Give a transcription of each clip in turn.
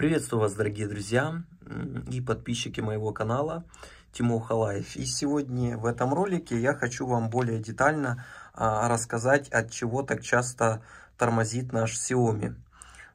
Приветствую вас, дорогие друзья и подписчики моего канала Тимур Халаев. И сегодня в этом ролике я хочу вам более детально а, рассказать, от чего так часто тормозит наш Xiaomi.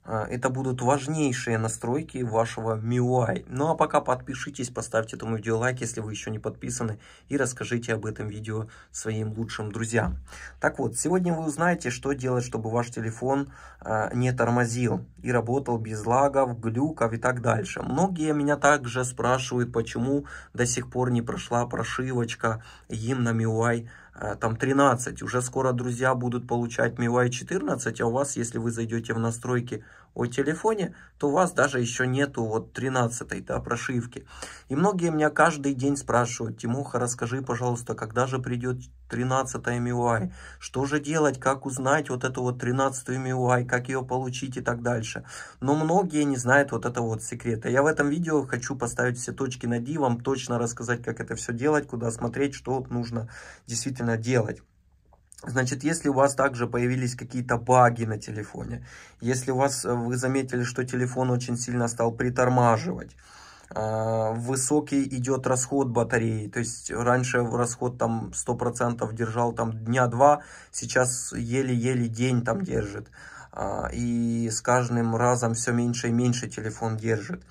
А, это будут важнейшие настройки вашего MIUI. Ну а пока подпишитесь, поставьте этому видео лайк, если вы еще не подписаны, и расскажите об этом видео своим лучшим друзьям. Так вот, сегодня вы узнаете, что делать, чтобы ваш телефон а, не тормозил и работал без лагов, глюков и так дальше. Многие меня также спрашивают, почему до сих пор не прошла прошивочка им на MIUI Э, там 13. Уже скоро друзья будут получать MIUI 14, а у вас, если вы зайдете в настройки о телефоне, то у вас даже еще нету вот 13 да, прошивки. И многие меня каждый день спрашивают, Тимоха, расскажи, пожалуйста, когда же придет 13 MUI. Что же делать, как узнать вот эту вот 13 MUI, как ее получить и так дальше. Но многие не знают вот этого вот секрета. Я в этом видео хочу поставить все точки над «и», вам точно рассказать, как это все делать, куда смотреть, что нужно действительно делать. Значит, если у вас также появились какие-то баги на телефоне, если у вас э, вы заметили, что телефон очень сильно стал притормаживать, Э, высокий идет расход батареи. То есть раньше расход там 100% держал там дня два, сейчас еле-еле день там держит. А, и с каждым разом все меньше и меньше телефон держит.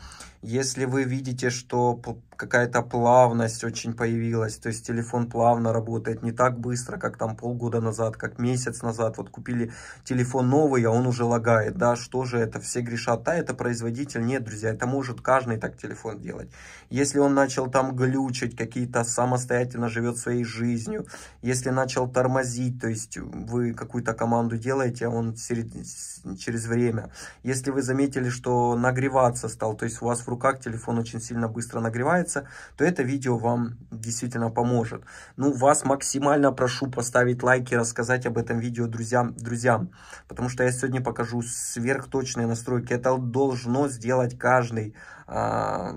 Если вы видите, что какая-то плавность очень появилась, то есть телефон плавно работает, не так быстро, как там полгода назад, как месяц назад, вот купили телефон новый, а он уже лагает, да, что же это, все грешат, а это производитель, нет, друзья, это может каждый так телефон делать. Если он начал там глючить, какие-то самостоятельно живет своей жизнью, если начал тормозить, то есть вы какую-то команду делаете, а он через время, если вы заметили, что нагреваться стал, то есть у вас в руках, телефон очень сильно быстро нагревается, то это видео вам действительно поможет. Ну, вас максимально прошу поставить лайки, рассказать об этом видео друзьям, друзьям, потому что я сегодня покажу сверхточные настройки. Это должно сделать каждый а,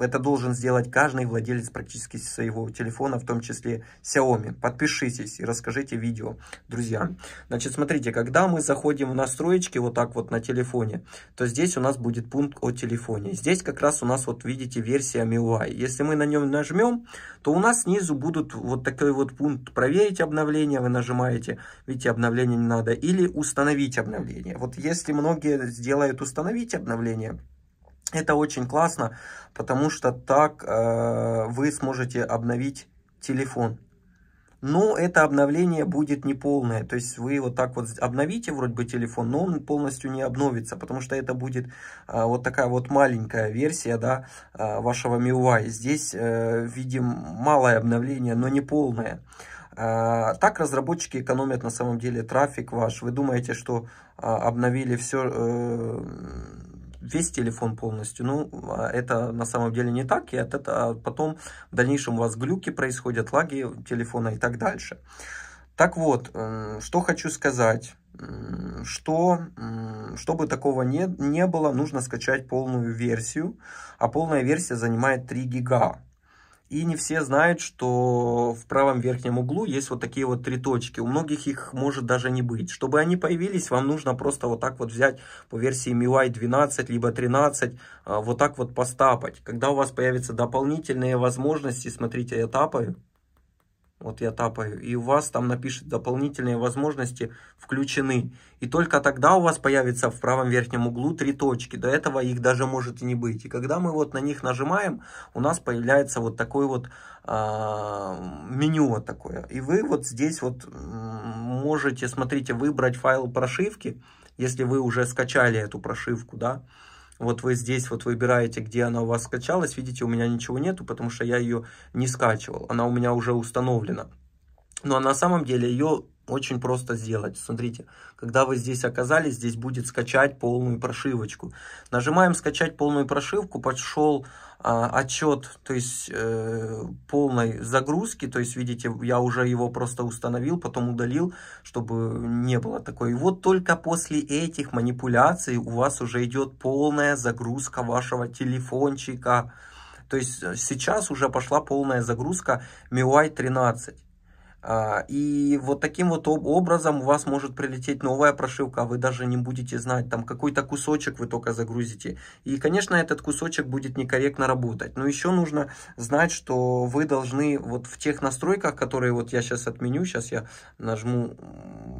это должен сделать каждый владелец практически своего телефона, в том числе Xiaomi. Подпишитесь и расскажите видео друзья. Значит, смотрите, когда мы заходим в настроечки вот так вот на телефоне, то здесь у нас будет пункт о телефоне. Здесь как раз у нас, вот видите, версия MIUI. Если мы на нем нажмем, то у нас снизу будут вот такой вот пункт «Проверить обновление». Вы нажимаете, видите, обновление не надо. Или «Установить обновление». Вот если многие сделают «Установить обновление», это очень классно, потому что так э, вы сможете обновить телефон. Но это обновление будет неполное. То есть вы вот так вот обновите вроде бы телефон, но он полностью не обновится, потому что это будет э, вот такая вот маленькая версия да, э, вашего MIUI. Здесь э, видим малое обновление, но не полное. Э, так разработчики экономят на самом деле трафик ваш. Вы думаете, что э, обновили все э, весь телефон полностью. Ну, а это на самом деле не так, и от этого а потом в дальнейшем у вас глюки происходят, лаги телефона и так дальше. Так вот, что хочу сказать, что, чтобы такого не, не было, нужно скачать полную версию, а полная версия занимает 3 гига. И не все знают, что в правом верхнем углу есть вот такие вот три точки. У многих их может даже не быть. Чтобы они появились, вам нужно просто вот так вот взять по версии MIUI 12, либо 13, а, вот так вот постапать. Когда у вас появятся дополнительные возможности, смотрите, я тапаю, вот я тапаю, и у вас там напишет дополнительные возможности включены. И только тогда у вас появится в правом верхнем углу три точки. До этого их даже может и не быть. И когда мы вот на них нажимаем, у нас появляется вот такой вот э, меню вот такое. И вы вот здесь вот можете, смотрите, выбрать файл прошивки, если вы уже скачали эту прошивку, да, вот вы здесь вот выбираете, где она у вас скачалась. Видите, у меня ничего нету, потому что я ее не скачивал. Она у меня уже установлена. Но на самом деле ее очень просто сделать. Смотрите, когда вы здесь оказались, здесь будет скачать полную прошивочку. Нажимаем скачать полную прошивку, пошел э, а, отчет, то есть э, полной загрузки, то есть видите, я уже его просто установил, потом удалил, чтобы не было такой. И вот только после этих манипуляций у вас уже идет полная загрузка вашего телефончика. То есть э, сейчас уже пошла полная загрузка MIUI 13. А, и вот таким вот образом у вас может прилететь новая прошивка, а вы даже не будете знать, там какой-то кусочек вы только загрузите. И, конечно, этот кусочек будет некорректно работать. Но еще нужно знать, что вы должны вот в тех настройках, которые вот я сейчас отменю, сейчас я нажму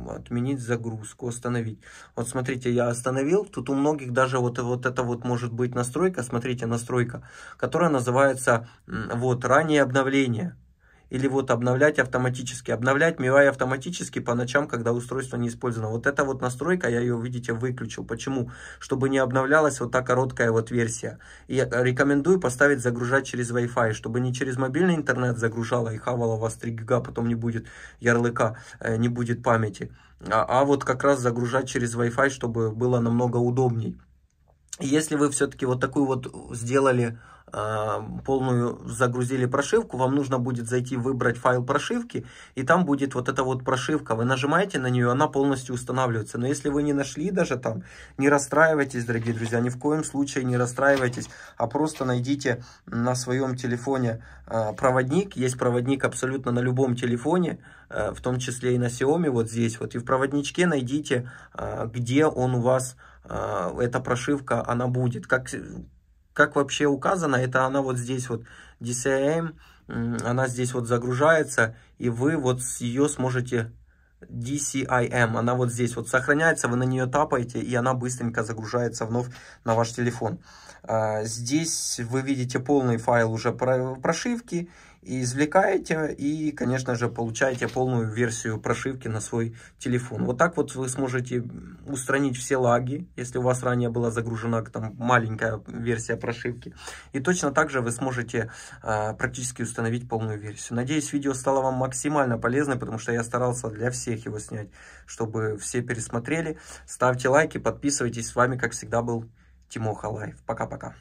отменить загрузку, остановить. Вот смотрите, я остановил, тут у многих даже вот, вот это вот может быть настройка, смотрите, настройка, которая называется вот раннее обновление или вот обновлять автоматически. Обновлять MIUI автоматически по ночам, когда устройство не использовано. Вот эта вот настройка, я ее, видите, выключил. Почему? Чтобы не обновлялась вот та короткая вот версия. И я рекомендую поставить загружать через Wi-Fi, чтобы не через мобильный интернет загружала и хавала у вас 3 гига, потом не будет ярлыка, э, не будет памяти. А, а вот как раз загружать через Wi-Fi, чтобы было намного удобней. Если вы все-таки вот такую вот сделали а, полную загрузили прошивку, вам нужно будет зайти выбрать файл прошивки, и там будет вот эта вот прошивка. Вы нажимаете на нее, она полностью устанавливается. Но если вы не нашли даже там, не расстраивайтесь, дорогие друзья, ни в коем случае не расстраивайтесь, а просто найдите на своем телефоне а, проводник. Есть проводник абсолютно на любом телефоне, а, в том числе и на Xiaomi, вот здесь вот. И в проводничке найдите, где он у вас, эта прошивка, она будет. Как как вообще указано, это она вот здесь вот DCM, она здесь вот загружается, и вы вот ее сможете DCIM, она вот здесь вот сохраняется, вы на нее тапаете, и она быстренько загружается вновь на ваш телефон. А, здесь вы видите полный файл уже прошивки, извлекаете, и, конечно же, получаете полную версию прошивки на свой телефон. Вот так вот вы сможете устранить все лаги, если у вас ранее была загружена там маленькая версия прошивки. И точно так же вы сможете э, практически установить полную версию. Надеюсь, видео стало вам максимально полезным, потому что я старался для всех его снять, чтобы все пересмотрели. Ставьте лайки, подписывайтесь. С вами, как всегда, был Тимоха Лайв. Пока-пока.